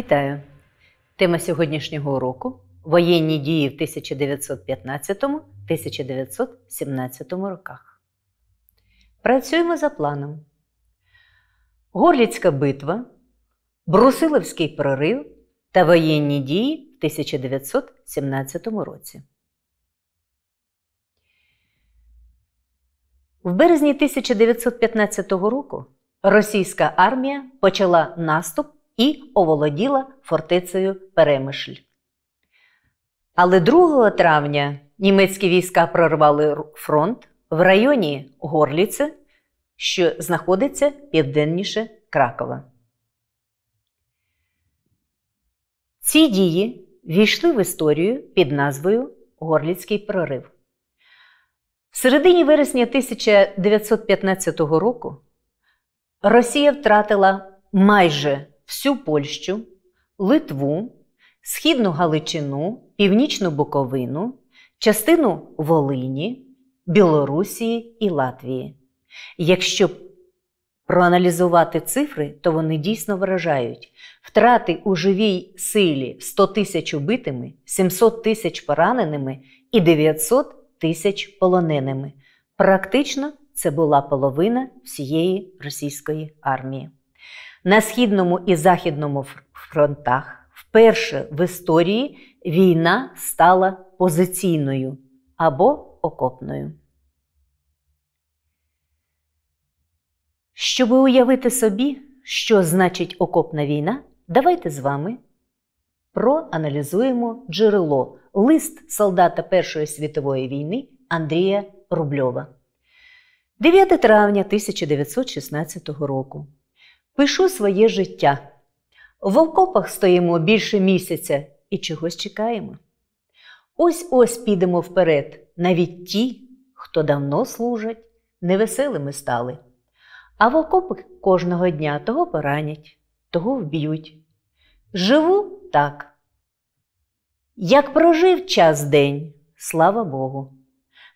Вітаю! Тема сьогоднішнього уроку воєнні дії в 1915-1917 роках. Працюємо за планом. Горліцька битва, Брусиловський прорив та воєнні дії в 1917 році. В березні 1915 року російська армія почала наступ і оволоділа фортецею Перемишль. Але 2 травня німецькі війська прорвали фронт в районі Горліце, що знаходиться південніше Кракова. Ці дії війшли в історію під назвою Горліцький прорив. В середині вересня 1915 року Росія втратила майже всю Польщу, Литву, Східну Галичину, Північну Буковину, частину Волині, Білорусії і Латвії. Якщо проаналізувати цифри, то вони дійсно вражають втрати у живій силі 100 тисяч убитими, 700 тисяч пораненими і 900 тисяч полоненими. Практично це була половина всієї російської армії. На східному і західному фронтах вперше в історії війна стала позиційною або окопною. Щоб уявити собі, що значить окопна війна, давайте з вами проаналізуємо джерело лист солдата Першої світової війни Андрія Рубльова. 9 травня 1916 року. Пишу своє життя. В окопах стоїмо більше місяця і чогось чекаємо. Ось ось підемо вперед, навіть ті, хто давно служать, невеселими стали. А в окопах кожного дня того поранять, того вб'ють. Живу так. Як прожив час день, слава Богу,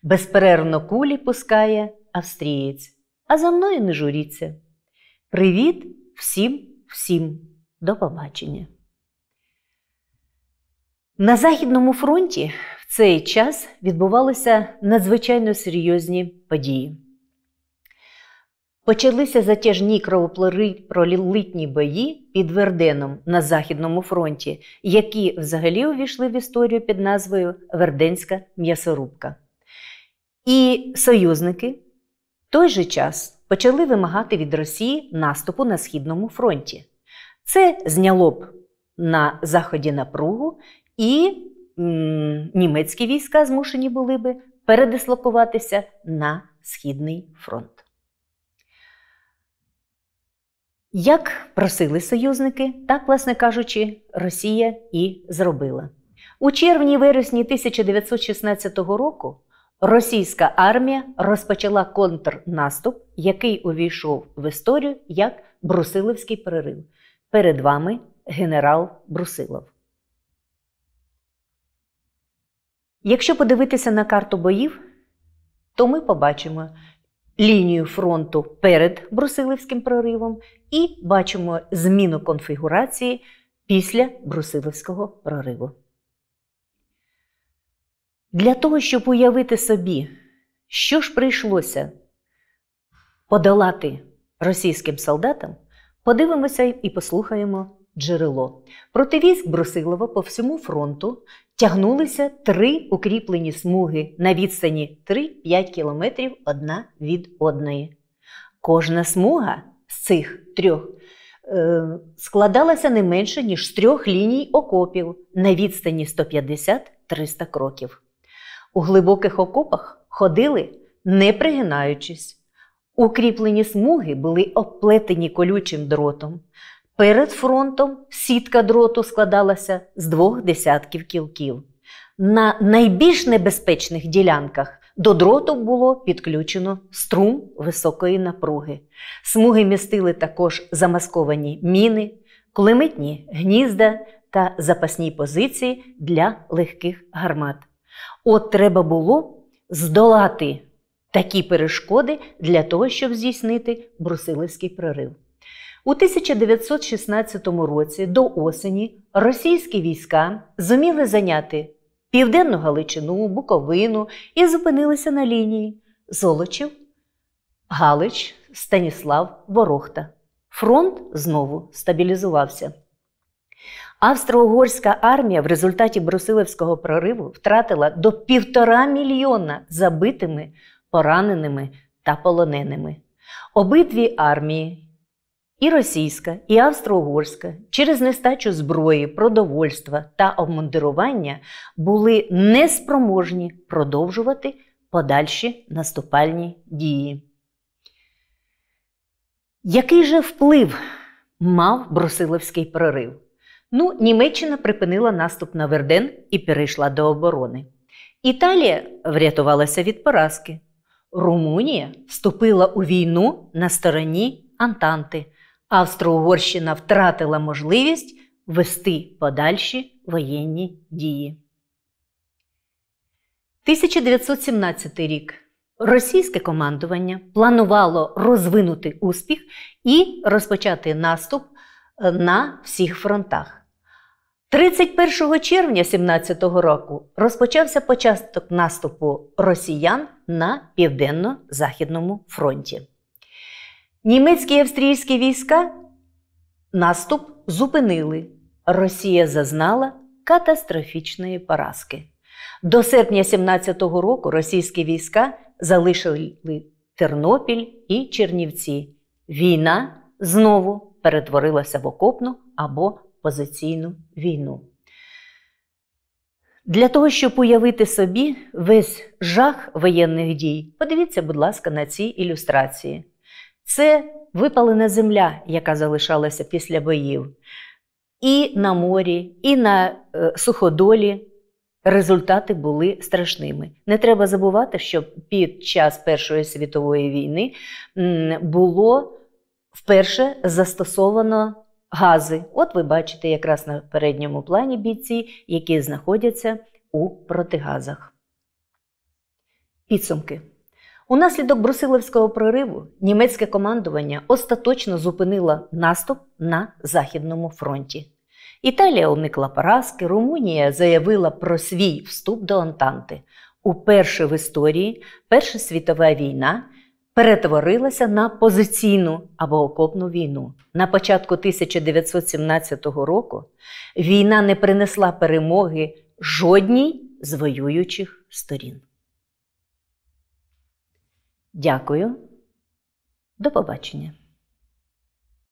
безперервно кулі пускає австрієць, а за мною не журіться. Привіт всім, всім до побачення. На Західному фронті в цей час відбувалися надзвичайно серйозні події. Почалися затяжні кровопролітні бої під Верденом на Західному фронті, які взагалі увійшли в історію під назвою Верденська м'ясорубка. І союзники в той же час почали вимагати від Росії наступу на Східному фронті. Це зняло б на заході напругу, і м, німецькі війська змушені були би передислокуватися на Східний фронт. Як просили союзники, так, власне кажучи, Росія і зробила. У червні-вересні 1916 року Російська армія розпочала контрнаступ, який увійшов в історію як Брусиловський перерив. Перед вами генерал Брусилов. Якщо подивитися на карту боїв, то ми побачимо лінію фронту перед Брусиловським проривом і бачимо зміну конфігурації після Брусиловського прориву. Для того, щоб уявити собі, що ж прийшлося подолати російським солдатам, подивимося і послухаємо джерело. Проти військ Брусилова по всьому фронту тягнулися три укріплені смуги на відстані 3-5 кілометрів одна від одної. Кожна смуга з цих трьох е, складалася не менше, ніж з трьох ліній окопів на відстані 150-300 кроків. У глибоких окопах ходили, не пригинаючись. Укріплені смуги були оплетені колючим дротом. Перед фронтом сітка дроту складалася з двох десятків кілків. На найбільш небезпечних ділянках до дроту було підключено струм високої напруги. Смуги містили також замасковані міни, кулеметні гнізда та запасні позиції для легких гармат. От треба було здолати такі перешкоди для того, щоб здійснити брусилівський прорив. У 1916 році до осені російські війська зуміли зайняти Південну Галичину, Буковину і зупинилися на лінії Золочів, Галич, Станіслав, Ворохта. Фронт знову стабілізувався. Австро-угорська армія в результаті Брусилевського прориву втратила до півтора мільйона забитими, пораненими та полоненими. Обидві армії, і російська, і австро-угорська, через нестачу зброї, продовольства та обмундирування були неспроможні продовжувати подальші наступальні дії. Який же вплив мав Брусиловський прорив? Ну, Німеччина припинила наступ на Верден і перейшла до оборони. Італія врятувалася від поразки. Румунія вступила у війну на стороні Антанти. Австро-Угорщина втратила можливість вести подальші воєнні дії. 1917 рік російське командування планувало розвинути успіх і розпочати наступ е, на всіх фронтах. 31 червня 17-го року розпочався початок наступу росіян на південно-західному фронті. Німецькі і австрійські війська наступ зупинили. Росія зазнала катастрофічної поразки. До серпня 17-го року російські війська залишили Тернопіль і Чернівці. Війна знову перетворилася в окопну або позиційну війну. Для того, щоб уявити собі весь жах воєнних дій, подивіться, будь ласка, на ці ілюстрації. Це випалена земля, яка залишалася після боїв. І на морі, і на е, суходолі результати були страшними. Не треба забувати, що під час Першої світової війни було вперше застосовано гази. От ви бачите якраз на передньому плані бійці, які знаходяться у протигазах. Підсумки. Унаслідок Брусиловського прориву німецьке командування остаточно зупинило наступ на Західному фронті. Італія уникла поразки, Румунія заявила про свій вступ до Антанти. Уперше в історії Перша світова війна перетворилася на позиційну або окопну війну. На початку 1917 року війна не принесла перемоги жодній з воюючих сторін. Дякую. До побачення.